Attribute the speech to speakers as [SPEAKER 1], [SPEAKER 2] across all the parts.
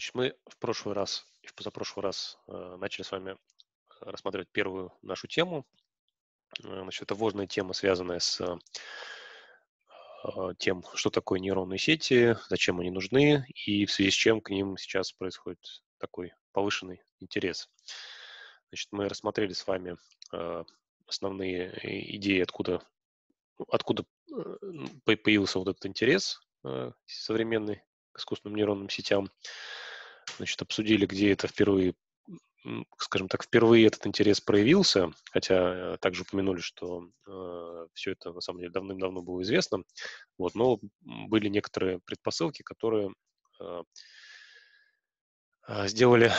[SPEAKER 1] Значит, мы в прошлый раз и в позапрошлый раз э, начали с вами э, рассматривать первую нашу тему. Э, значит, это важная тема, связанная с э, тем, что такое нейронные сети, зачем они нужны и в связи с чем к ним сейчас происходит такой повышенный интерес. Значит, мы рассмотрели с вами э, основные э, идеи, откуда, ну, откуда появился вот этот интерес современный к искусственным нейронным сетям значит, обсудили, где это впервые скажем так, впервые этот интерес проявился, хотя э, также упомянули, что э, все это на самом деле давным-давно было известно, вот, но были некоторые предпосылки, которые э, а, сделали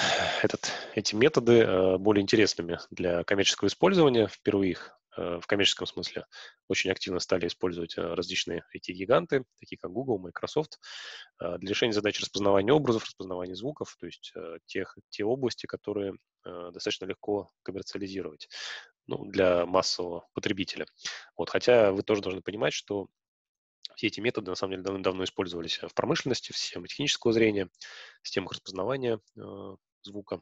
[SPEAKER 1] этот, эти методы э, более интересными для коммерческого использования впервые их. Э, в коммерческом смысле очень активно стали использовать э, различные IT-гиганты, такие как Google, Microsoft, э, для решения задач распознавания образов, распознавания звуков, то есть тех, те области, которые достаточно легко коммерциализировать ну, для массового потребителя. Вот, хотя вы тоже должны понимать, что все эти методы, на самом деле, давно-давно использовались в промышленности, в системах технического зрения, в системах распознавания э, звука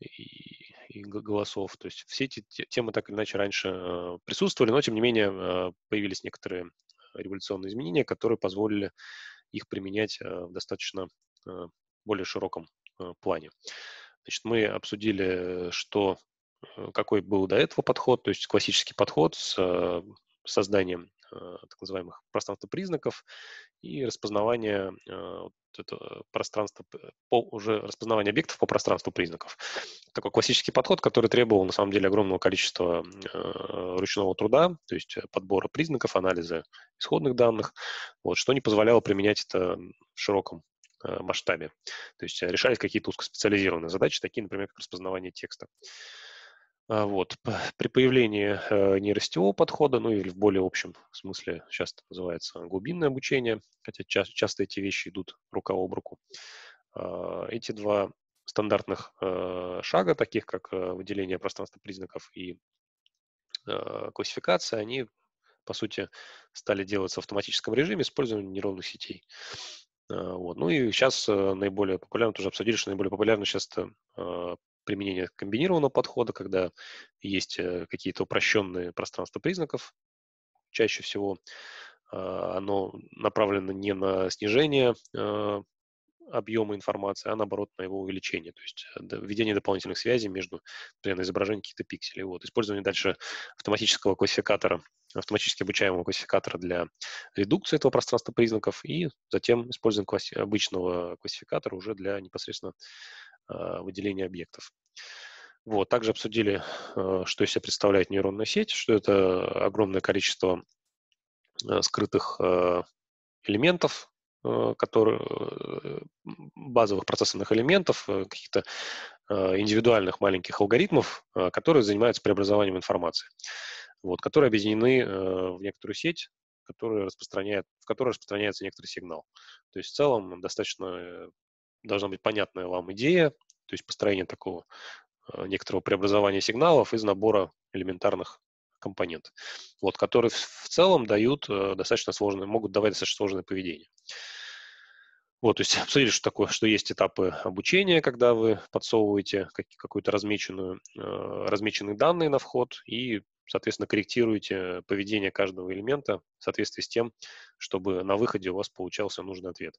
[SPEAKER 1] и и голосов. То есть все эти темы так или иначе раньше э, присутствовали, но тем не менее э, появились некоторые революционные изменения, которые позволили их применять э, в достаточно более широком плане. Значит, мы обсудили, что какой был до этого подход, то есть классический подход с созданием так называемых пространства признаков и распознавание это пространство по, уже распознавание объектов по пространству признаков. Такой классический подход, который требовал на самом деле огромного количества э, ручного труда, то есть э, подбора признаков, анализа исходных данных, вот, что не позволяло применять это в широком э, масштабе. То есть э, решались какие-то узкоспециализированные задачи, такие, например, как распознавание текста. А, вот. При появлении э, нейросетевого подхода, ну или в более общем смысле сейчас это называется глубинное обучение, хотя ча- часто эти вещи идут рука об руку, а, эти два стандартных э, шага, таких как э, выделение пространства признаков и классификация, они, по сути, стали делаться в автоматическом режиме используя нейронных сетей. Вот. Ну и сейчас наиболее популярно, тоже обсудили, что наиболее популярно сейчас это применение комбинированного подхода, когда есть э, какие-то упрощенные пространства признаков, чаще всего а, оно направлено не на снижение э, объема информации, а наоборот на его увеличение, то есть э, введение дополнительных связей между, например, изображением каких-то пикселей. Вот. Использование дальше автоматического классификатора, автоматически обучаемого классификатора для редукции этого пространства признаков и затем использование класс... обычного классификатора уже для непосредственно Э, выделения объектов. Вот, также обсудили, э, что из себя представляет нейронная сеть, что это огромное количество э, скрытых элементов, которые, базовых процессорных элементов, каких-то индивидуальных маленьких алгоритмов, которые занимаются преобразованием информации, вот, которые объединены в некоторую сеть, которая распространяет, в которой распространяется некоторый сигнал. То есть в целом достаточно должна быть понятная вам идея, то есть построение такого э, некоторого преобразования сигналов из набора элементарных компонент, вот, которые в, целом дают э, достаточно сложное, могут давать достаточно сложное поведение. Вот, то есть обсудили, что такое, что есть этапы обучения, когда вы подсовываете как, какую-то размеченную, э, размеченные данные на вход и соответственно, корректируете поведение каждого элемента в соответствии с тем, чтобы на выходе у вас получался нужный ответ.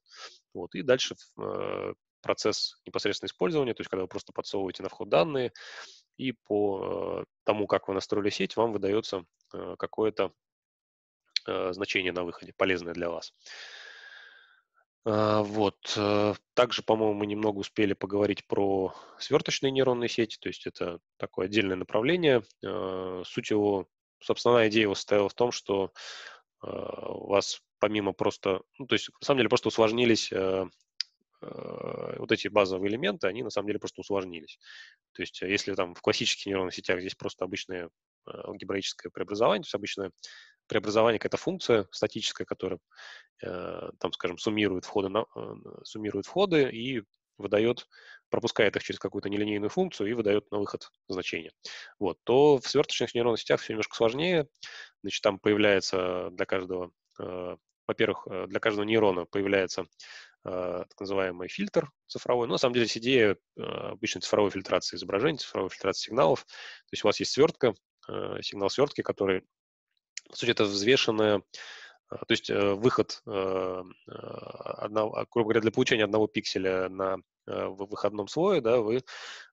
[SPEAKER 1] Вот. И дальше э, процесс непосредственно использования, то есть когда вы просто подсовываете на вход данные, и по э, тому, как вы настроили сеть, вам выдается э, какое-то э, значение на выходе, полезное для вас. А, вот. Э, также, по-моему, мы немного успели поговорить про сверточные нейронные сети, то есть это такое отдельное направление. Э, суть его, собственно, идея его состояла в том, что э, у вас помимо просто, ну, то есть на самом деле просто усложнились вот эти базовые элементы, они на самом деле просто усложнились. То есть если там в классических нейронных сетях здесь просто обычное алгебраическое преобразование, то есть обычная преобразование, какая-то функция статическая, которая, э, там, скажем, суммирует входы, э, на, суммирует входы и выдает, пропускает их через какую-то нелинейную функцию и выдает на выход значение. Вот, то в сверточных нейронных сетях все немножко сложнее. Значит, там появляется для каждого, э, во-первых, э, для каждого нейрона появляется э, так называемый фильтр цифровой. Но ну, на самом деле здесь идея э, обычной цифровой фильтрации изображений, цифровой фильтрации сигналов. То есть у вас есть свертка, сигнал свертки, который по сути, это взвешенное э, то есть э, выход, э, а, грубо говоря, для получения одного пикселя на выходном слое, да, вы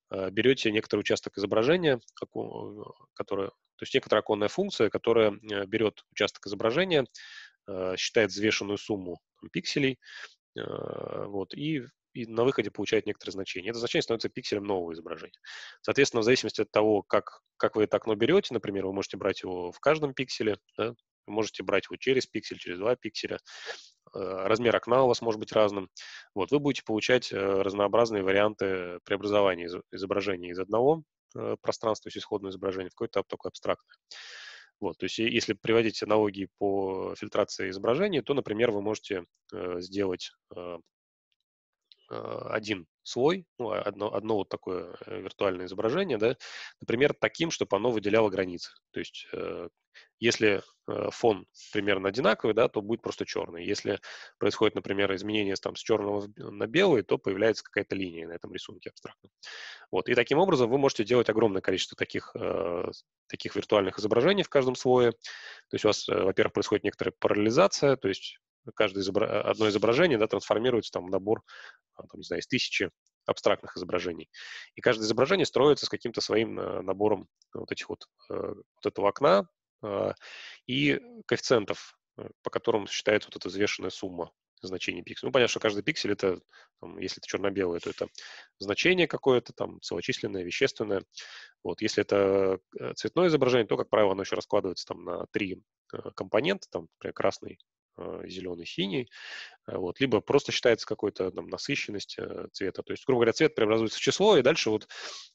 [SPEAKER 1] берете некоторый участок изображения, который, то есть некоторая оконная функция, которая берет участок изображения, считает взвешенную сумму пикселей, вот, и и на выходе получает некоторое значение. Это значение становится пикселем нового изображения. Соответственно, в зависимости от того, как, как вы это окно берете, например, вы можете брать его в каждом пикселе, да, вы можете брать его через пиксель, через два пикселя. Э, размер окна у вас может быть разным. Вот, вы будете получать э, разнообразные варианты преобразования изображения из одного э, пространства, то исходного изображения, в какое-то такое абстрактное. Вот, то есть если приводить аналогии по фильтрации изображений, то, например, вы можете сделать Э, один слой, ну, а, одно, одно вот такое э, виртуальное изображение, да, например, таким, чтобы оно выделяло границы. То есть э, если э, фон примерно одинаковый, да, то будет просто черный. Если происходит, например, изменение там, с черного на белый, то появляется какая-то линия на этом рисунке абстрактно. Вот. И таким образом вы можете делать огромное количество таких, э, таких виртуальных изображений в каждом слое. То есть у вас, э, во-первых, происходит некоторая параллелизация, то есть каждое изобра... Э, одно изображение да, трансформируется там, в набор а, там, не знаю, из тысячи абстрактных изображений. И каждое изображение строится с каким-то своим э, набором вот этих вот, э, вот этого окна и коэффициентов, по которым считается вот эта взвешенная сумма значений пикселя. Ну, понятно, что каждый пиксель это, там, если это черно-белое, то это значение какое-то, там, целочисленное, вещественное. Вот, если это цветное изображение, то, как правило, оно еще раскладывается там на три компонента, там, например, красный, Э, зеленый, синий, э, вот, либо просто считается какой-то там насыщенность э, цвета. То есть, грубо говоря, цвет преобразуется в число, и дальше вот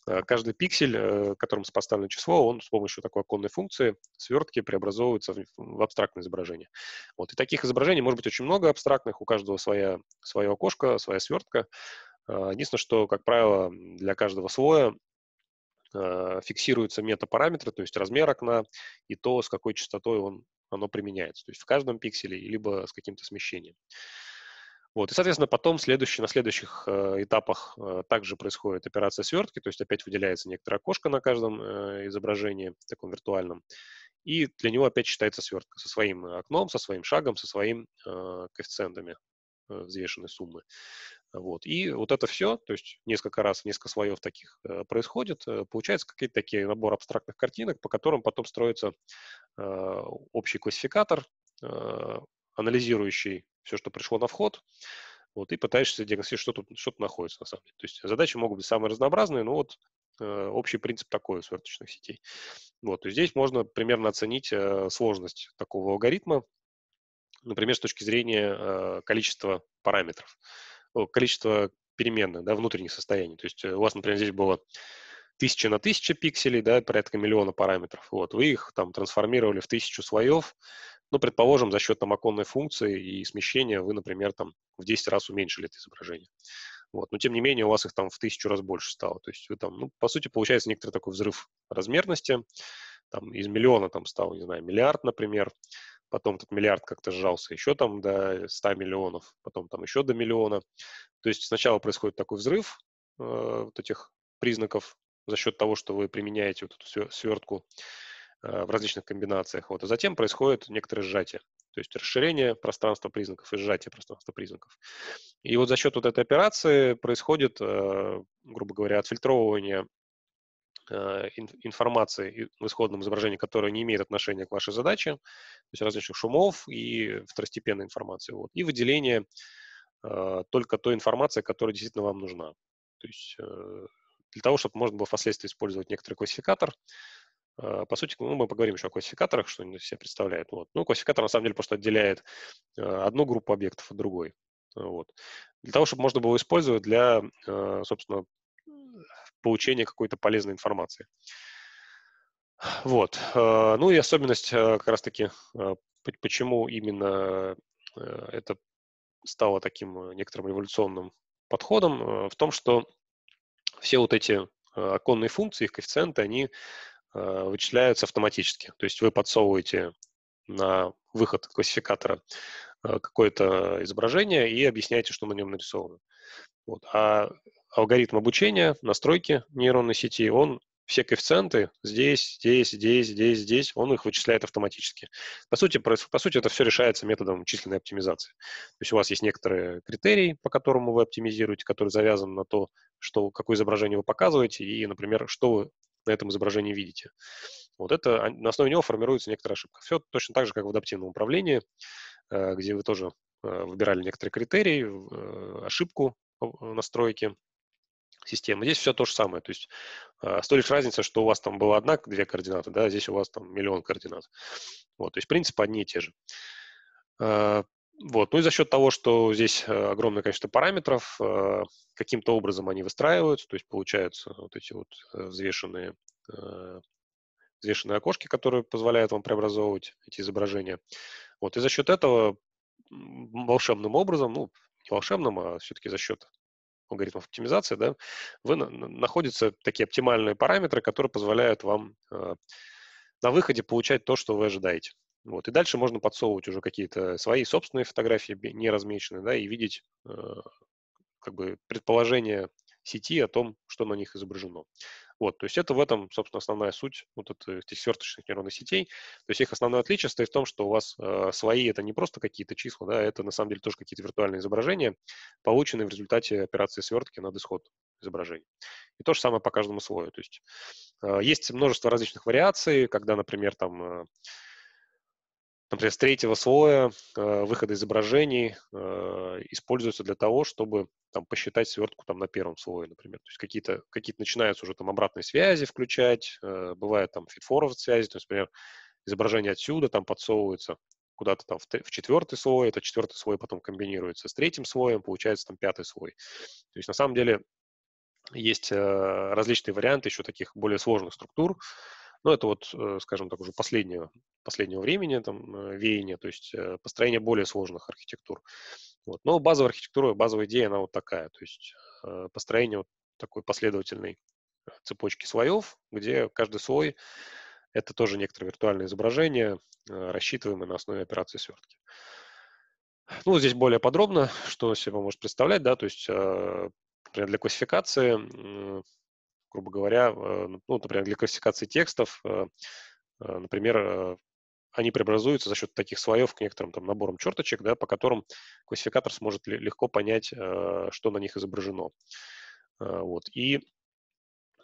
[SPEAKER 1] каждый пиксель, которым поставлено число, он с помощью такой оконной функции свертки преобразовывается в, в абстрактное изображение. Вот, и таких изображений может быть очень много абстрактных, у каждого своя, свое окошко, своя свертка. Единственное, что, как правило, для каждого слоя фиксируются метапараметры, то есть размер окна и то, с какой частотой он оно применяется. То есть в каждом пикселе, либо с каким-то смещением. Вот. И, соответственно, потом следующий, на следующих э, этапах э, также происходит операция свертки, то есть опять выделяется некоторое окошко на каждом э, изображении, таком виртуальном, и для него опять считается свертка со своим окном, со своим шагом, со своими э, коэффициентами э, взвешенной суммы. Вот. И вот это все, то есть несколько раз, несколько слоев таких э, происходит, э, получается какие-то такие набор абстрактных картинок, по которым потом строится э, общий классификатор, э, анализирующий все, что пришло на вход, вот, и пытаешься диагностировать, что тут, что тут находится на самом деле. То есть задачи могут быть самые разнообразные, но вот э, общий принцип такой у сверточных сетей. Вот, и здесь можно примерно оценить э, сложность такого алгоритма, например, с точки зрения э, количества параметров количество переменных, да, внутренних состояний. То есть э, у вас, например, здесь было тысяча на тысяча пикселей, да, порядка миллиона параметров. Вот, вы их там трансформировали в тысячу слоев, ну, предположим, за счет там оконной функции и смещения вы, например, там в 10 раз уменьшили это изображение. Вот. Но, тем не менее, у вас их там в тысячу раз больше стало. То есть вы там, ну, по сути, получается некоторый такой взрыв размерности. Там из миллиона там стал, не знаю, миллиард, например потом этот миллиард как-то сжался еще там до 100 миллионов, потом там еще до миллиона. То есть сначала происходит такой взрыв э, вот этих признаков за счет того, что вы применяете вот эту свертку э, в различных комбинациях. Вот, а затем происходит некоторое сжатие. То есть расширение пространства признаков и сжатие пространства признаков. И вот за счет вот этой операции происходит, э, грубо говоря, отфильтровывание Э, информации в исходном изображении, которая не имеет отношения к вашей задаче, то есть различных шумов и второстепенной информации. Вот. И выделение э, только той информации, которая действительно вам нужна. То есть э, для того, чтобы можно было впоследствии использовать некоторый классификатор, э, по сути, ну, мы поговорим еще о классификаторах, что они себе представляют. Вот. Ну, классификатор на самом деле просто отделяет э, одну группу объектов от другой. Вот. Для того, чтобы можно было использовать для, э, собственно, получения какой-то полезной информации. Вот. Э, ну и особенность э, как раз-таки, э, почему именно это стало таким некоторым революционным подходом, в том, что все вот эти оконные функции, их коэффициенты, они вычисляются автоматически. То есть вы подсовываете на выход классификатора какое-то изображение и объясняете, что на нем нарисовано. Вот. А алгоритм обучения, настройки нейронной сети, он все коэффициенты здесь, здесь, здесь, здесь, здесь, он их вычисляет автоматически. По сути, по сути, это все решается методом численной оптимизации. То есть у вас есть некоторые критерии, по которому вы оптимизируете, который завязан на то, что, какое изображение вы показываете и, например, что вы на этом изображении видите. Вот это, а, на основе него формируется некоторая ошибка. Все точно так же, как в адаптивном управлении, э, где вы тоже э, выбирали некоторые критерии, э, ошибку настройки, системы. Здесь все то же самое. То есть э, а, с лишь разница, что у вас там была одна, две координаты, да, а здесь у вас там миллион координат. Вот, то есть принципы одни и те же. Э, вот. Ну и за счет того, что здесь огромное количество параметров, э, каким-то образом они выстраиваются, то есть получаются вот эти вот э, взвешенные, э, взвешенные окошки, которые позволяют вам преобразовывать эти изображения. Вот. И за счет этого волшебным образом, ну, не волшебным, а все-таки за счет алгоритмов оптимизации, да, вы находятся такие оптимальные параметры, которые позволяют вам э, на выходе получать то, что вы ожидаете. Вот. И дальше можно подсовывать уже какие-то свои собственные фотографии, не размеченные, да, и видеть э, как бы предположение сети о том, что на них изображено. Вот, то есть это в этом, собственно, основная суть вот этих сверточных нейронных сетей. То есть их основное отличие состоит в том, что у вас э, свои это не просто какие-то числа, да, это на самом деле тоже какие-то виртуальные изображения, полученные в результате операции свертки над исход изображений. И то же самое по каждому слою. То есть э, есть множество различных вариаций, когда, например, там э, например, с третьего слоя э, выхода изображений э, используются для того, чтобы там, посчитать свертку там, на первом слое, например. То есть какие-то какие начинаются уже там обратные связи включать, э, бывает там фитфоров связи, то есть, например, изображение отсюда там подсовывается куда-то там в, в четвертый слой, это четвертый слой потом комбинируется с третьим слоем, получается там пятый слой. То есть на самом деле есть э, различные варианты еще таких более сложных структур, но ну, это вот, э, скажем так, уже последнего, последнего времени там э, веяние, то есть э, построение более сложных архитектур. Вот. Но базовая архитектура, базовая идея, она вот такая, то есть построение вот такой последовательной цепочки слоев, где каждый слой — это тоже некоторое виртуальное изображение, рассчитываемое на основе операции свертки. Ну, здесь более подробно, что себе может представлять, да, то есть, например, для классификации грубо говоря, э, ну, ну, например, для классификации текстов, э, э, например, они преобразуются за счет таких слоев к некоторым там наборам черточек, да, по которым классификатор сможет легко понять, что на них изображено. Вот. И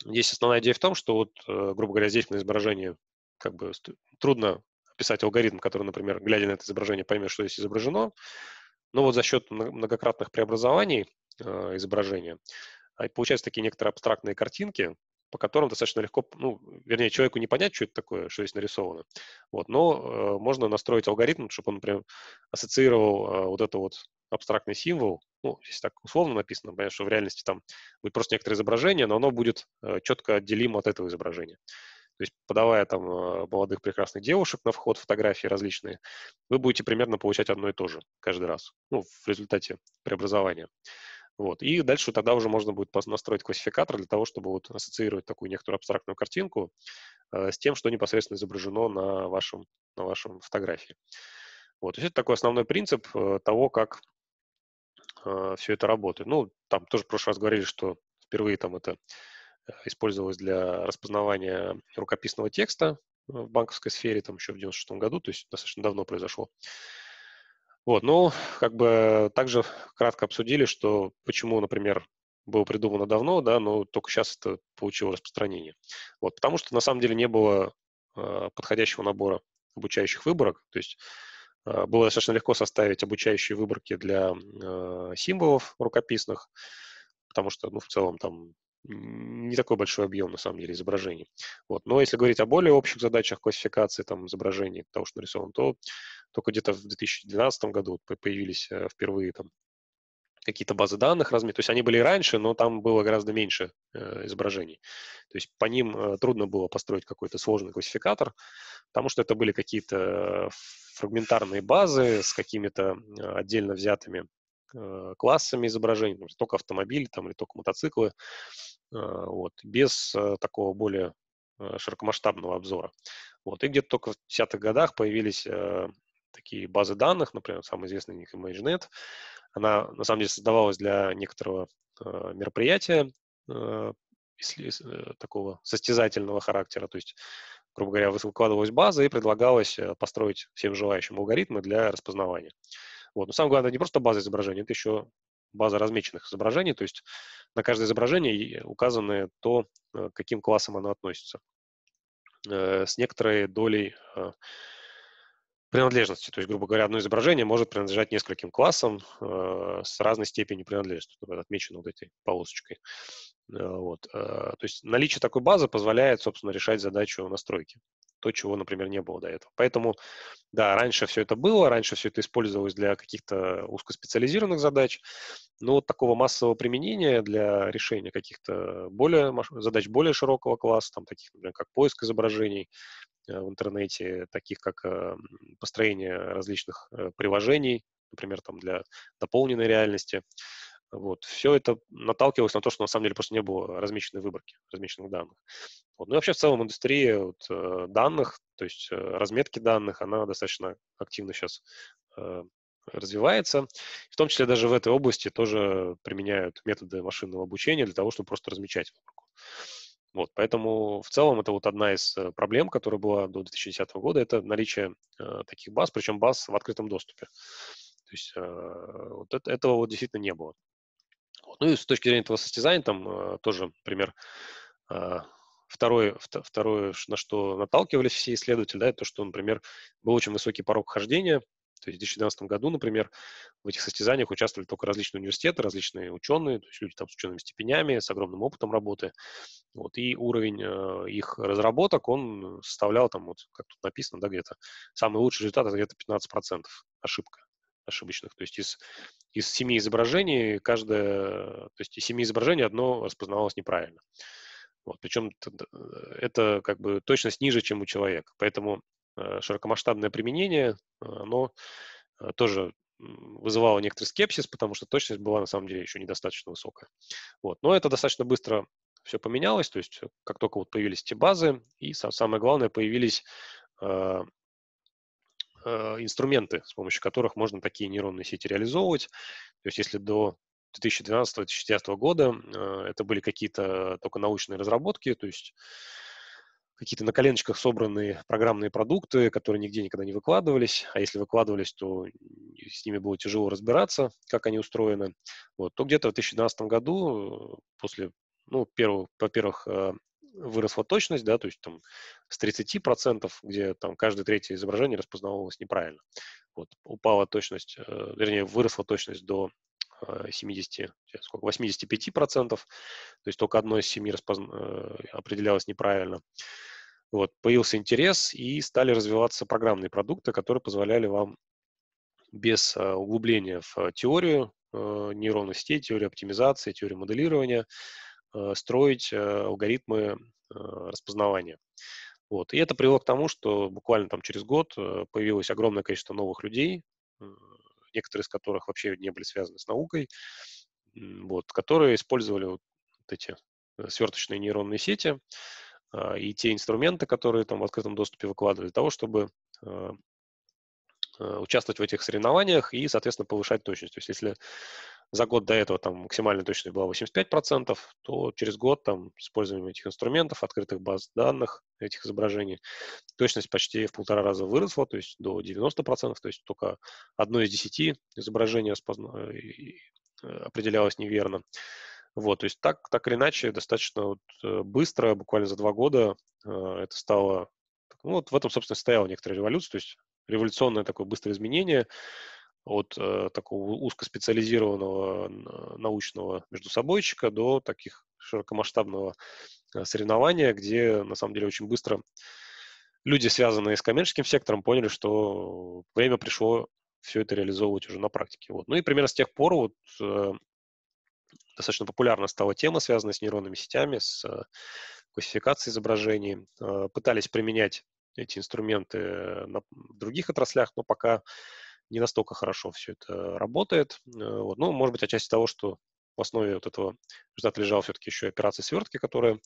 [SPEAKER 1] здесь основная идея в том, что, вот, грубо говоря, здесь на изображении как бы трудно описать алгоритм, который, например, глядя на это изображение, поймет, что здесь изображено. Но вот за счет многократных преобразований изображения а, получаются такие некоторые абстрактные картинки, по которым достаточно легко, ну, вернее, человеку не понять, что это такое, что здесь нарисовано. Вот, но э, можно настроить алгоритм, чтобы он, например, ассоциировал э, вот это вот абстрактный символ, ну, здесь так условно написано, понятно, что в реальности там будет просто некоторое изображение, но оно будет э, четко отделимо от этого изображения. То есть, подавая там э, молодых прекрасных девушек на вход, фотографии различные, вы будете примерно получать одно и то же каждый раз, ну, в результате преобразования. Вот. И дальше тогда уже можно будет настроить классификатор для того, чтобы вот ассоциировать такую некоторую абстрактную картинку э, с тем, что непосредственно изображено на вашем, на вашем фотографии. Вот. То есть это такой основной принцип э, того, как э, все это работает. Ну, там тоже в прошлый раз говорили, что впервые там это э, использовалось для распознавания рукописного текста э, в банковской сфере, там еще в 96 году, то есть достаточно давно произошло. Вот, ну, как бы также кратко обсудили, что почему, например, было придумано давно, да, но только сейчас это получило распространение. Вот, потому что на самом деле не было э, подходящего набора обучающих выборок, то есть э, было достаточно легко составить обучающие выборки для э, символов рукописных, потому что, ну, в целом там не такой большой объем, на самом деле, изображений. Вот. Но если говорить о более общих задачах классификации там, изображений того, что нарисовано, то только где-то в 2012 году появились э, впервые там, какие-то базы данных размер. То есть они были и раньше, но там было гораздо меньше э, изображений. То есть по ним э, трудно было построить какой-то сложный классификатор, потому что это были какие-то э, фрагментарные базы с какими-то э, отдельно взятыми классами изображений, только автомобили там, или только мотоциклы. А, вот, без э, такого более э, широкомасштабного обзора. Вот, и где-то только в 10-х годах появились э, такие базы данных, например, самый известный них ImageNet. Она, на самом деле, создавалась для некоторого мероприятия такого состязательного характера, то есть грубо говоря, выкладывалась база и предлагалось построить всем желающим алгоритмы для распознавания. Вот. Но самое главное, это не просто база изображений, это еще база размеченных изображений, то есть на каждое изображение э, указано то, к э, каким классам оно относится, э, с некоторой долей принадлежности. То есть, грубо говоря, одно изображение может принадлежать нескольким классам с разной степенью принадлежности, отмечено вот этой полосочкой. Э, вот. Э, то есть наличие такой базы позволяет, собственно, решать задачу настройки. То, чего, например, не было до этого. Поэтому, да, раньше все это было, раньше все это использовалось для каких-то узкоспециализированных задач, но вот такого массового применения для решения каких-то более, задач более широкого класса, там, таких, например, как поиск изображений э, в интернете, таких как построение различных приложений, например, там, для дополненной реальности, вот. Все это наталкивалось на то, что на самом деле просто не было размеченной выборки, размеченных данных. Вот. Ну и вообще в целом индустрия вот, э, данных, то есть э, разметки данных, она достаточно активно сейчас э, развивается. В том числе даже в этой области тоже применяют методы машинного обучения для того, чтобы просто размечать выборку. Вот, поэтому в целом это вот одна из э, проблем, которая была до 2010 года, это наличие э, таких баз, причем баз в открытом доступе. То есть э, вот это, этого вот действительно не было. Ну и с точки зрения этого состязания, там э, тоже пример э, Второе, второе, на что наталкивались все исследователи, да, это то, что, например, был очень высокий порог хождения. То есть в 2012 году, например, в этих состязаниях участвовали только различные университеты, различные ученые, то есть люди там с учеными степенями, с огромным опытом работы. Вот, и уровень э, их разработок, он составлял там, вот, как тут написано, да, где-то, самый лучший результат это где-то 15% ошибка ошибочных. То есть из, из семи изображений каждое, то есть из семи изображений одно распознавалось неправильно. Вот, причем это как бы точность ниже, чем у человека. Поэтому э, широкомасштабное применение, э, оно э, тоже вызывало некоторый скепсис, потому что точность была на самом деле еще недостаточно высокая. Вот. Но это достаточно быстро все поменялось, то есть как только вот появились эти базы, и самое главное, появились Э, инструменты, с помощью которых можно такие нейронные сети реализовывать. То есть если до 2012-2014 года э, это были какие-то только научные разработки, то есть какие-то на коленочках собранные программные продукты, которые нигде никогда не выкладывались, а если выкладывались, то с ними было тяжело разбираться, как они устроены, вот, то где-то в 2012 году, э, после ну, первых, во-первых, выросла точность, да, то есть там с 30%, где там каждое третье изображение распознавалось неправильно. Вот, упала точность, э, вернее, выросла точность до 70, э, сколько, 85 процентов, то есть только одно из семи распозна... Э, определялось неправильно. Вот, появился интерес и стали развиваться программные продукты, которые позволяли вам без э, углубления в теорию нейронных сетей, теорию оптимизации, теорию моделирования, Э, строить э, алгоритмы э, распознавания. Вот. И это привело к тому, что буквально там через год появилось огромное количество новых людей, некоторые из которых вообще не были связаны с наукой, вот, которые использовали вот эти сверточные нейронные сети и те инструменты, которые там в открытом доступе выкладывали, для того, чтобы участвовать в этих соревнованиях и, соответственно, повышать точность. То есть если за год до этого там максимальная точность была 85%, то через год там с использованием этих инструментов, открытых баз данных, этих изображений, точность почти в полтора раза выросла, то есть до 90%, то есть только одно из десяти изображений распозна... Э, определялось неверно. Вот, то есть так, так или иначе, достаточно вот э, быстро, буквально за два года э, это стало... Ну, вот в этом, собственно, стояла некоторая революция, то есть революционное такое быстрое изменение, от э, такого узкоспециализированного научного между собойчика до таких широкомасштабного э, соревнования, где на самом деле очень быстро люди, связанные с коммерческим сектором, поняли, что время пришло все это реализовывать уже на практике. Вот. Ну и примерно с тех пор вот, э, достаточно популярна стала тема, связанная с нейронными сетями, с э, классификацией изображений. Э, пытались применять эти инструменты э, на других отраслях, но пока не настолько хорошо все это работает. Э, вот. Ну, может быть, отчасти того, что в основе вот этого результата лежала все-таки еще операции свертки, которые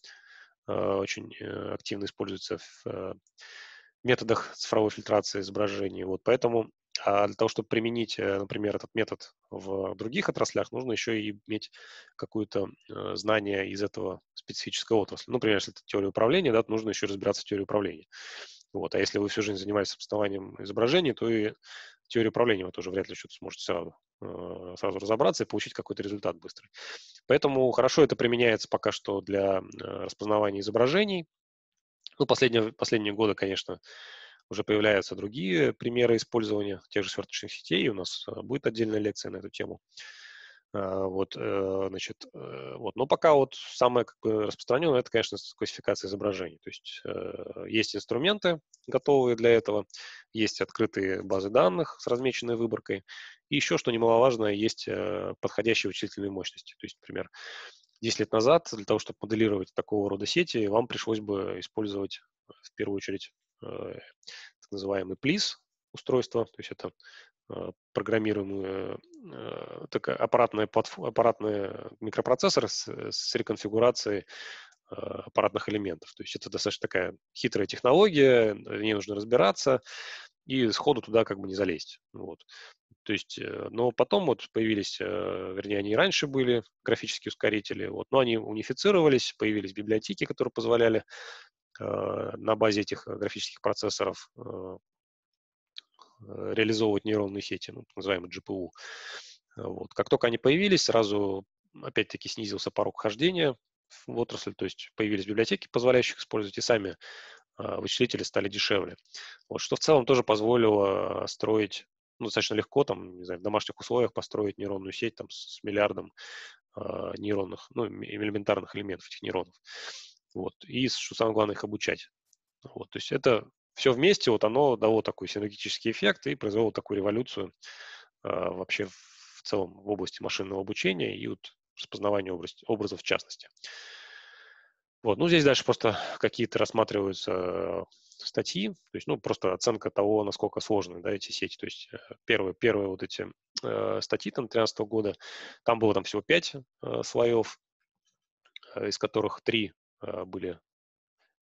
[SPEAKER 1] э, очень э, активно используются в э, методах цифровой фильтрации изображений. Вот поэтому а для того, чтобы применить, э, например, этот метод в других отраслях, нужно еще и иметь какое-то знание из этого специфического отрасли. ну, Например, если это теория управления, да, то нужно еще разбираться в теории управления. Вот. А если вы всю жизнь занимаетесь обоснованием изображений, то и теорию управления вы тоже вряд ли что-то сможете сразу, э, сразу разобраться и получить какой-то результат быстрый. Поэтому хорошо это применяется пока что для э, распознавания изображений. Ну, последние, последние годы, конечно, уже появляются другие примеры использования тех же сверточных сетей. У нас э, будет отдельная лекция на эту тему. А, вот, э, значит, э, вот. Но пока вот самое как бы распространенное, это, конечно, классификация изображений. То есть э, есть инструменты, готовые для этого, есть открытые базы данных с размеченной выборкой, и еще, что немаловажно, есть подходящие вычислительные мощности. То есть, например, 10 лет назад для того, чтобы моделировать такого рода сети, вам пришлось бы использовать в первую очередь так называемый плиз устройство, то есть это а, программируемый а, такая аппаратная, платф... аппаратная микропроцессор с, э, с реконфигурацией а, аппаратных элементов. То есть это достаточно такая хитрая технология, в ней нужно разбираться и сходу туда как бы не залезть. Вот. То есть, э, но потом вот появились, э, вернее, они и раньше были, графические ускорители, вот, но они унифицировались, появились библиотеки, которые позволяли э, на базе этих графических процессоров Э, реализовывать нейронные сети, ну, называемые GPU. Э, вот. Как только они появились, сразу опять-таки снизился порог хождения в отрасль, то есть появились библиотеки, позволяющие использовать, и сами э, вычислители стали дешевле. Вот, что в целом тоже позволило строить ну, достаточно легко, там, не знаю, в домашних условиях построить нейронную сеть там, с миллиардом э, нейронных, ну, элементарных элементов этих нейронов. Вот. И, что самое главное, их обучать. Вот. То есть это все вместе, вот оно дало такой синергетический эффект и произвело такую революцию э, вообще в целом в области машинного обучения и вот распознавания образ, образов в частности. Вот, ну, здесь дальше просто какие-то рассматриваются статьи, то есть, ну, просто оценка того, насколько сложны, да, эти сети. То есть, э, первые, первые вот эти э, статьи, там, 13 года, там было там всего 5 э, слоев, э, из которых 3 э, были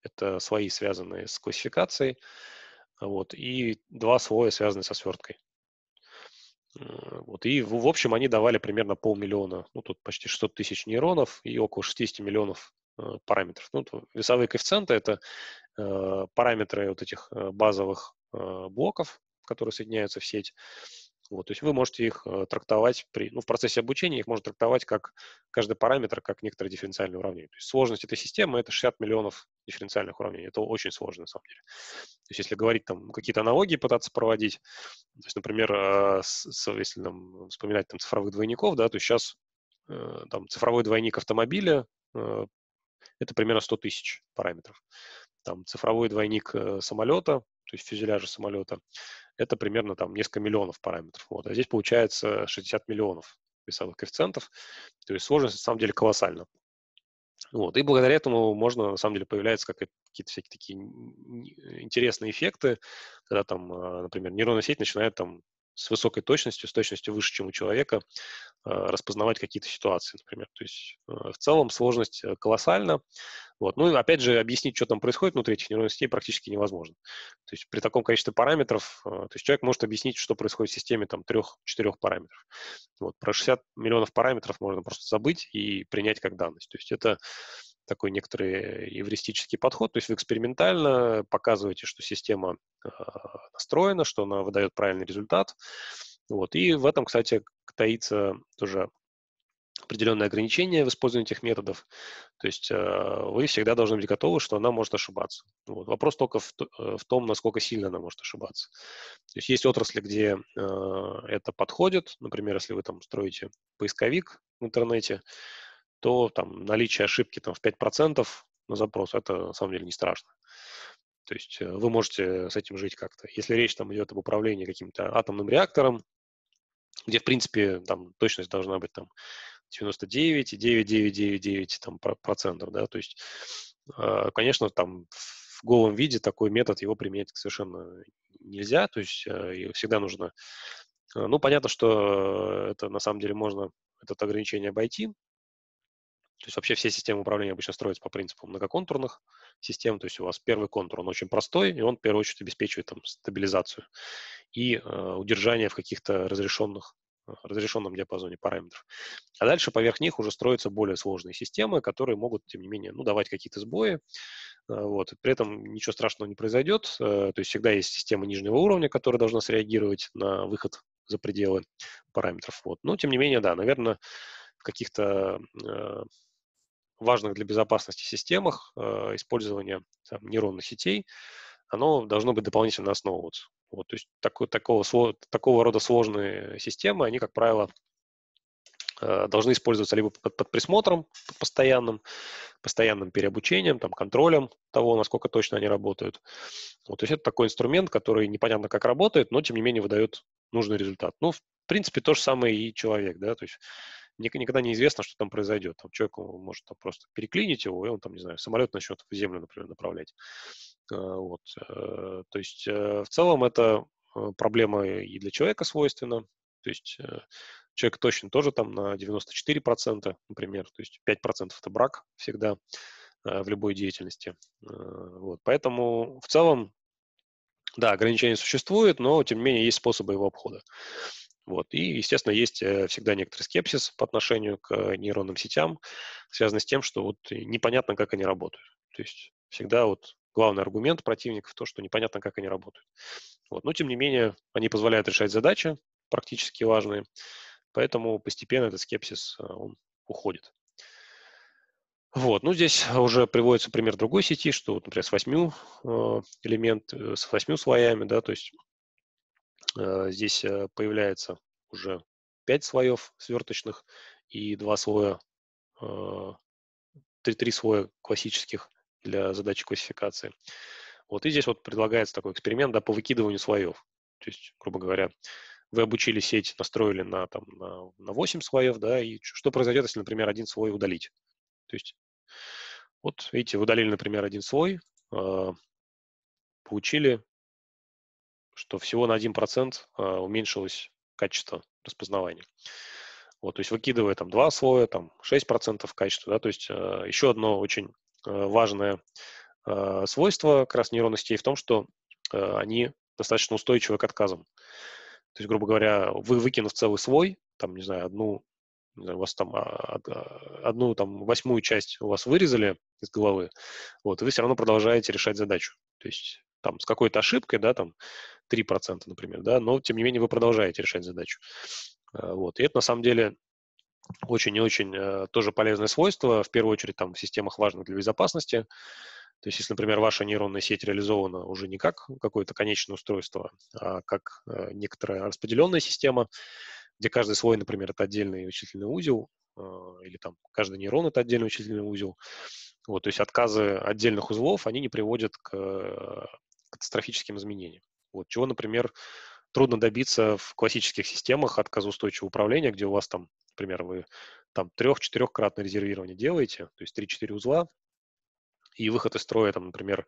[SPEAKER 1] это свои связанные с классификацией, вот, и два слоя, связанные со сверткой. Э, вот, и в, в общем они давали примерно полмиллиона, ну тут почти 600 тысяч нейронов и около 60 миллионов э, параметров. Ну, весовые коэффициенты это э, параметры вот этих э, базовых э, блоков, которые соединяются в сеть. Вот, то есть вы можете их э, трактовать при, ну, в процессе обучения, их можно трактовать как каждый параметр, как некоторое дифференциальное уравнение. То есть сложность этой системы — это 60 миллионов дифференциальных уравнений. Это очень сложно, на самом деле. То есть если говорить там какие-то аналогии, пытаться проводить, то есть, например, э, с, с, если там, вспоминать там, цифровых двойников, да, то сейчас э, там, цифровой двойник автомобиля это примерно 100 тысяч параметров. Там цифровой двойник самолета, то есть фюзеляжа самолета, это примерно там несколько миллионов параметров. Вот. А здесь получается 60 миллионов весовых коэффициентов. То есть сложность на самом деле колоссальна. Вот. И благодаря этому можно, на самом деле, появляются какие-то всякие такие э, интересные эффекты, когда там, а, например, нейронная сеть начинает там с высокой точностью, с точностью выше, чем у человека, а, распознавать какие-то ситуации, например. То есть а, в целом сложность э, колоссальна, вот. Ну и опять же, объяснить, что там происходит внутри этих нейронных сетей, практически невозможно. То есть при таком количестве параметров, э, то есть человек может объяснить, что происходит в системе там трех-четырех параметров. Вот. Про 60 миллионов параметров можно просто забыть и принять как данность. То есть это такой некоторый эвристический подход, то есть вы экспериментально показываете, что система э, настроена, что она выдает правильный результат. Вот. И в этом, кстати, таится тоже определенные ограничения в использовании этих методов. То есть э, вы всегда должны быть готовы, что она может ошибаться. Вот. Вопрос только в, э, в том, насколько сильно она может ошибаться. То есть есть отрасли, где э, это подходит. Например, если вы там строите поисковик в интернете, то там наличие ошибки там, в 5% на запрос, это на самом деле не страшно. То есть вы можете с этим жить как-то. Если речь там идет об управлении каким-то атомным реактором, где, в принципе, там точность должна быть там 99,9999 там, процентов, да, то есть, а, конечно, там в голом виде такой метод его применять совершенно нельзя, то есть его а, всегда нужно, а, ну, понятно, что это на самом деле можно это ограничение обойти, то есть вообще все системы управления обычно строятся по принципу многоконтурных систем. То есть у вас первый контур, он очень простой, и он в первую очередь обеспечивает там, стабилизацию и э, удержание в каких-то разрешенных разрешенном диапазоне параметров. А дальше поверх них уже строятся более сложные системы, которые могут, тем не менее, ну, давать какие-то сбои. Э, вот. При этом ничего страшного не произойдет. Э, то есть всегда есть система нижнего уровня, которая должна среагировать на выход за пределы параметров. Вот. Но, тем не менее, да, наверное, в каких-то э, важных для безопасности системах использование там, нейронных сетей, оно должно быть дополнительно основываться. Вот, то есть такой, такого, такого рода сложные системы, они, как правило, э, должны использоваться либо под, под присмотром постоянным, постоянным переобучением, там, контролем того, насколько точно они работают. Вот, то есть это такой инструмент, который непонятно как работает, но тем не менее выдает нужный результат. Ну, в принципе, то же самое и человек, да, то есть никогда неизвестно, что там произойдет. Там человек может там, просто переклинить его, и он там, не знаю, самолет начнет в землю, например, направлять. Э, вот. Э, то есть э, в целом это проблема и для человека свойственна. То есть человек точно тоже там на 94%, например, то есть 5% это брак всегда в любой деятельности. Вот. Поэтому в целом, да, ограничение существует, но тем не менее есть способы его обхода. Вот. И, естественно, есть всегда некоторый скепсис по отношению к нейронным сетям, связанный с тем, что вот непонятно, как они работают. То есть всегда вот главный аргумент противников, то, что непонятно, как они работают. Вот. Но, тем не менее, они позволяют решать задачи практически важные, поэтому постепенно этот скепсис э, он уходит. Вот, ну здесь уже приводится пример другой сети, что, например, с восьмью э, элемент, э, с восьмью слоями, да, то есть здесь появляется уже пять слоев сверточных и два слоя, три, три слоя классических для задачи классификации. Вот и здесь вот предлагается такой эксперимент да, по выкидыванию слоев. То есть, грубо говоря, вы обучили сеть, настроили на, там, на, на 8 слоев, да, и что произойдет, если, например, один слой удалить? То есть, вот видите, вы удалили, например, один слой, э, получили, что всего на 1% э, а, уменьшилось качество распознавания. Вот, то есть выкидывая там два слоя, там 6% качества, да, то есть э, а, еще одно очень Э, важное э, свойство как раз нейронных сетей в том, что э, они достаточно устойчивы к отказам. То есть, грубо говоря, вы выкинув целый свой, там, не знаю, одну, не знаю, у вас там а, а, одну там восьмую часть у вас вырезали из головы, вот, и вы все равно продолжаете решать задачу. То есть там с какой-то ошибкой, да, там 3%, например, да, но тем не менее вы продолжаете решать задачу. Вот. И это на самом деле очень и очень э, тоже полезное свойство, в первую очередь там в системах важных для безопасности. То есть, если, например, ваша нейронная сеть реализована уже не как какое-то конечное устройство, а как э, некоторая распределенная система, где каждый слой, например, это отдельный вычислительный узел, э, или там каждый нейрон это отдельный вычислительный узел. Вот, то есть отказы отдельных узлов, они не приводят к э, катастрофическим изменениям. Вот, чего, например, трудно добиться в классических системах отказоустойчивого управления, где у вас там например, вы там трех-четырехкратное резервирование делаете, то есть 3-4 узла, и выход из строя, там, например,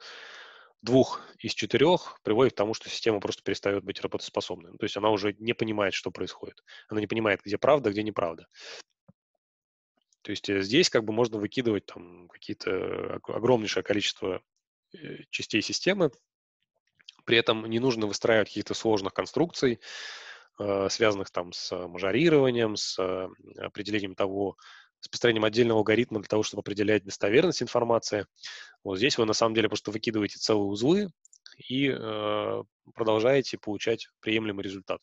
[SPEAKER 1] двух из четырех приводит к тому, что система просто перестает быть работоспособной. Ну, то есть она уже не понимает, что происходит. Она не понимает, где правда, где неправда. То есть э, здесь как бы можно выкидывать там какие-то огромнейшее количество э, частей системы, при этом не нужно выстраивать каких-то сложных конструкций, Э, связанных там с э, мажорированием, с э, определением того, с построением отдельного алгоритма для того, чтобы определять достоверность информации. Вот здесь вы на самом деле просто выкидываете целые узлы и э, продолжаете получать приемлемый результат.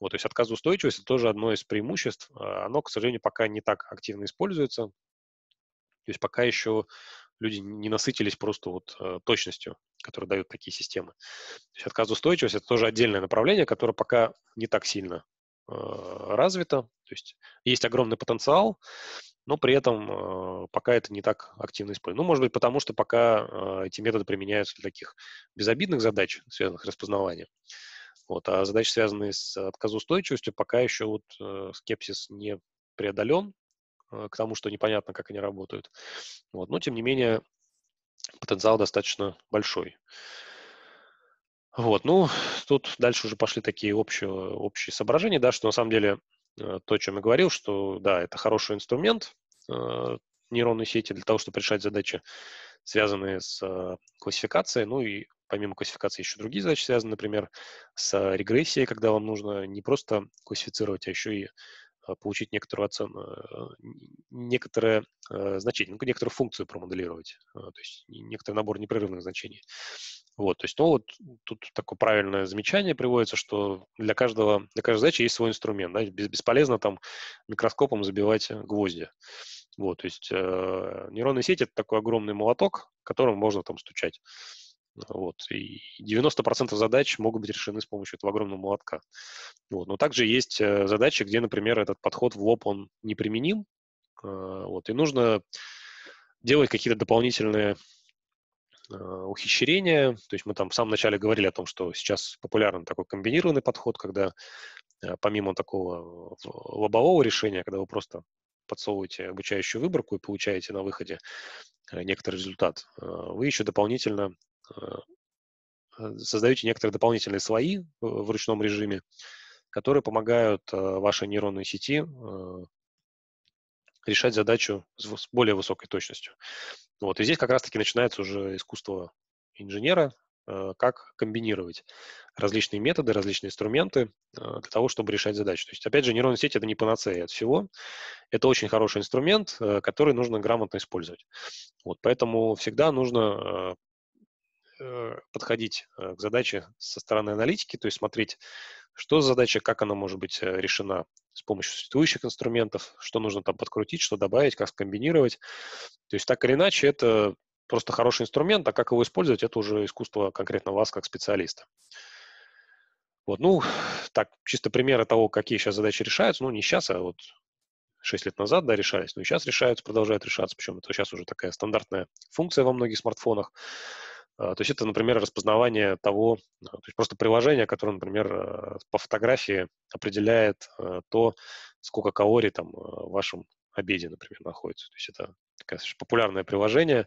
[SPEAKER 1] Вот, то есть отказоустойчивость – это тоже одно из преимуществ. Оно, к сожалению, пока не так активно используется. То есть пока еще люди не насытились просто вот э, точностью, которую дают такие системы. То есть отказоустойчивость – это тоже отдельное направление, которое пока не так сильно э, развито. То есть есть огромный потенциал, но при этом э, пока это не так активно используется. Ну, может быть, потому что пока э, эти методы применяются для таких безобидных задач, связанных с распознаванием. Вот, а задачи, связанные с отказоустойчивостью, пока еще вот э, скепсис не преодолен, Э, к тому, что непонятно, как они работают. Вот. Но, тем не менее, потенциал достаточно большой. Вот, ну, тут дальше уже пошли такие общие, общие соображения, да, что на самом деле э, то, о чем я говорил, что, да, это хороший инструмент э, нейронной сети для того, чтобы решать задачи, связанные с э, классификацией, ну и помимо классификации еще другие задачи связаны, например, с регрессией, когда вам нужно не просто классифицировать, а еще и Э, получить некоторую оцену, э, некоторое э, значение, ну, некоторую функцию промоделировать, то есть некоторый набор непрерывных значений. Вот, то есть, ну, вот тут такое правильное замечание приводится, что для каждого, для каждой задачи есть свой инструмент, да, бесполезно там микроскопом забивать гвозди. Вот, то есть э, нейронные сети — это такой огромный молоток, которым можно там стучать. Вот. И 90% задач могут быть решены с помощью этого огромного молотка. Вот. Но также есть э, задачи, где, например, этот подход в лоб, он неприменим. Э, вот. И нужно делать какие-то дополнительные э, ухищрения. То есть мы там в самом начале говорили о том, что сейчас популярен такой комбинированный подход, когда помимо такого лобового решения, когда вы просто подсовываете обучающую выборку и получаете на выходе некоторый результат, вы еще дополнительно Э, э, создаете некоторые дополнительные слои в ручном режиме, которые помогают э, вашей нейронной сети решать задачу с более высокой точностью. Вот. И здесь как раз-таки начинается уже искусство инженера, как комбинировать различные методы, различные инструменты для того, чтобы решать задачу. То есть, опять же, нейронная сеть – это не панацея от всего. Это очень хороший инструмент, который нужно грамотно использовать. Вот, поэтому всегда нужно Э, подходить э, к задаче со стороны аналитики, то есть смотреть, что за задача, как она может быть э, решена с помощью существующих инструментов, что нужно там подкрутить, что добавить, как скомбинировать. То есть так или иначе это просто хороший инструмент, а как его использовать, это уже искусство конкретно вас как специалиста. Вот, ну, так, чисто примеры того, какие сейчас задачи решаются, ну, не сейчас, а вот 6 лет назад, да, решались, но и сейчас решаются, продолжают решаться, причем это сейчас уже такая стандартная функция во многих смартфонах. А, то есть это, например, распознавание того, э, то есть просто приложение, которое, например, э, по фотографии определяет э, то, сколько калорий там в вашем обеде, например, находится. То есть это такое популярное приложение.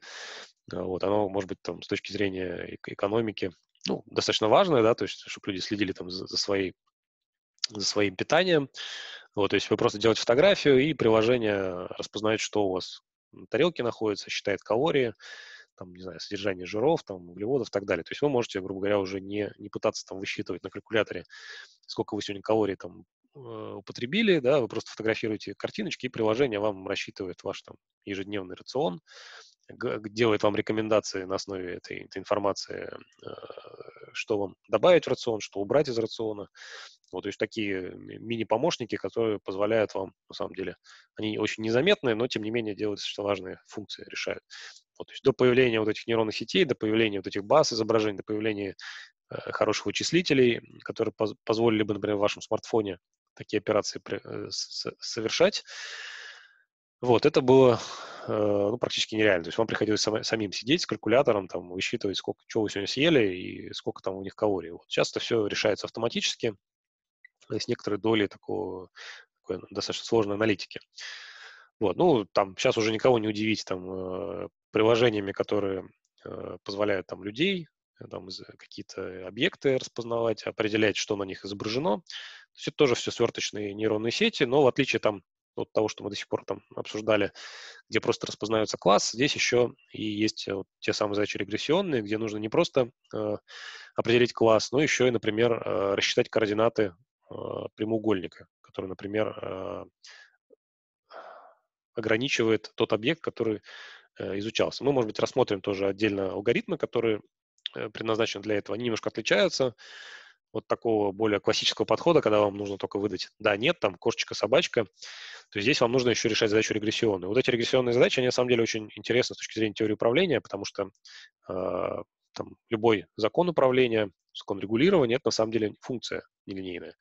[SPEAKER 1] Вот, оно, может быть, там, с точки зрения экономики, ну, достаточно важное, да, то есть, чтобы люди следили там за, за своей за своим питанием. Вот, то есть вы просто делаете фотографию, и приложение распознает, что у вас на тарелке находится, считает калории, там, не знаю, содержание жиров, там, углеводов и так далее. То есть вы можете, грубо говоря, уже не, не пытаться там высчитывать на калькуляторе, сколько вы сегодня калорий там э, употребили, да, вы просто фотографируете картиночки, и приложение вам рассчитывает ваш там ежедневный рацион, делает вам рекомендации на основе этой, этой информации, э, что вам добавить в рацион, что убрать из рациона. Вот, то есть такие мини-помощники, которые позволяют вам, на самом деле, они очень незаметные, но, тем не менее, делают достаточно важные функции, решают. Вот, то есть до появления вот этих нейронных сетей, до появления вот этих баз изображений, до появления э, хороших вычислителей, которые поз- позволили бы, например, в вашем смартфоне такие операции при- э, совершать, вот, это было э, ну, практически нереально. То есть вам приходилось сам, самим сидеть с калькулятором, там, высчитывать, сколько чего вы сегодня съели и сколько там у них калорий. Вот. Сейчас это все решается автоматически, с некоторой долей такого, такой достаточно сложной аналитики. Вот, ну, там сейчас уже никого не удивить там э, приложениями, которые э, позволяют там людей там, какие-то объекты распознавать, определять, что на них изображено. То есть это тоже все сверточные нейронные сети, но в отличие там от того, что мы до сих пор там обсуждали, где просто распознается класс, здесь еще и есть э, вот те самые задачи регрессионные, где нужно не просто э, определить класс, но еще и, например, э, рассчитать координаты э, прямоугольника, который, например, э, ограничивает тот объект, который э, изучался. Мы, может быть, рассмотрим тоже отдельно алгоритмы, которые э, предназначены для этого. Они немножко отличаются вот такого более классического подхода, когда вам нужно только выдать «да», «нет», там «кошечка», «собачка», то здесь вам нужно еще решать задачу регрессионную. Вот эти регрессионные задачи, они на самом деле очень интересны с точки зрения теории управления, потому что э, там, любой закон управления, закон регулирования – это на самом деле функция нелинейная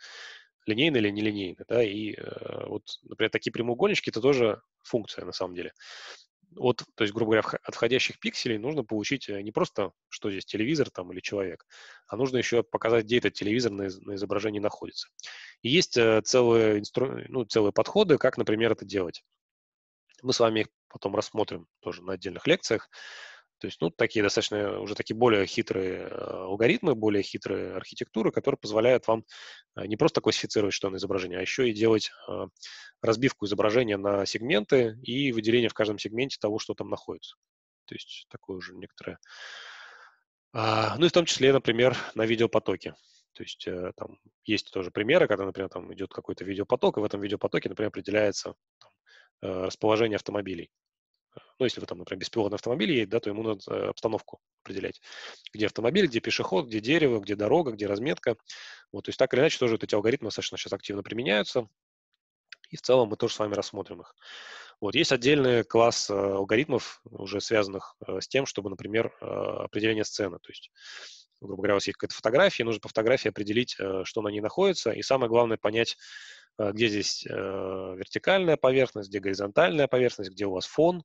[SPEAKER 1] линейная или нелинейная, да, и э, вот, например, такие прямоугольнички – это тоже функция, на самом деле от, то есть, грубо говоря, от входящих пикселей нужно получить э, не просто, что здесь телевизор там или человек, а нужно еще показать, где этот телевизор на, на изображении находится. И есть э, целые, инстру... ну, целые подходы, как, например, это делать. Мы с вами их потом рассмотрим тоже на отдельных лекциях. То есть, ну, такие достаточно уже такие более хитрые э, алгоритмы, более хитрые архитектуры, которые позволяют вам э, не просто классифицировать, что на изображение, а еще и делать э, разбивку изображения на сегменты и выделение в каждом сегменте того, что там находится. То есть такое уже некоторое. А, ну и в том числе, например, на видеопотоке. То есть там есть тоже примеры, когда, например, там идет какой-то видеопоток, и в этом видеопотоке, например, определяется расположение автомобилей. Ну, если вы там, например, беспилотный автомобиль едет, да, то ему надо э, обстановку определять. Где автомобиль, где пешеход, где дерево, где дорога, где разметка. Вот, то есть так или иначе тоже вот эти алгоритмы достаточно сейчас активно применяются. И в целом мы тоже с вами рассмотрим их. Вот, есть отдельный класс э, алгоритмов, уже связанных э, с тем, чтобы, например, э, определение сцены. То есть, грубо говоря, у вас есть какая-то фотография, нужно по фотографии определить, э, что на ней находится, и самое главное понять, Э, где здесь э, вертикальная поверхность, где горизонтальная поверхность, где у вас фон.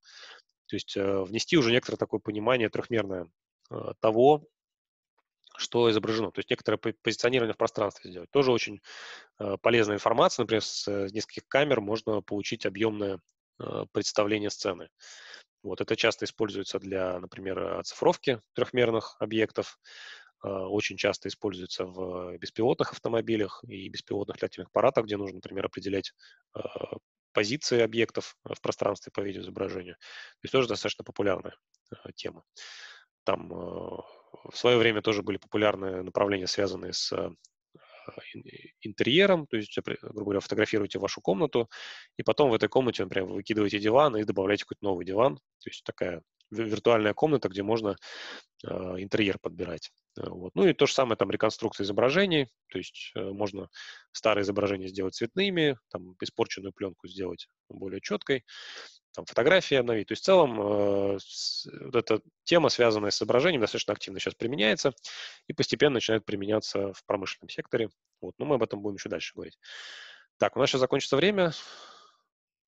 [SPEAKER 1] То есть э, внести уже некоторое такое понимание трехмерное того, что изображено. То есть некоторое позиционирование в пространстве сделать. Тоже очень э, полезная информация. Например, с, с нескольких камер можно получить объемное э, представление сцены. Вот это часто используется для, например, оцифровки трехмерных объектов, а, очень часто используется в беспилотных автомобилях и беспилотных летательных аппаратах, где нужно, например, определять а, позиции объектов а, в пространстве по видеоизображению. То есть тоже достаточно популярная тема. Там в свое время тоже были популярные направления, связанные с интерьером, то есть, грубо говоря, фотографируете вашу комнату, и потом в этой комнате, например, выкидываете диван и добавляете какой-то новый диван, то есть такая виртуальная комната, где можно э, интерьер подбирать. Э, вот. Ну и то же самое там реконструкция изображений, то есть э, можно старые изображения сделать цветными, там испорченную пленку сделать более четкой, там фотографии обновить. То есть в целом э, с, вот эта тема, связанная с изображением, достаточно активно сейчас применяется и постепенно начинает применяться в промышленном секторе. Вот. Но мы об этом будем еще дальше говорить. Так, у нас сейчас закончится время.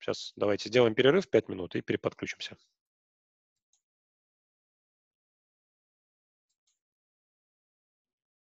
[SPEAKER 1] Сейчас давайте сделаем перерыв 5 минут и переподключимся.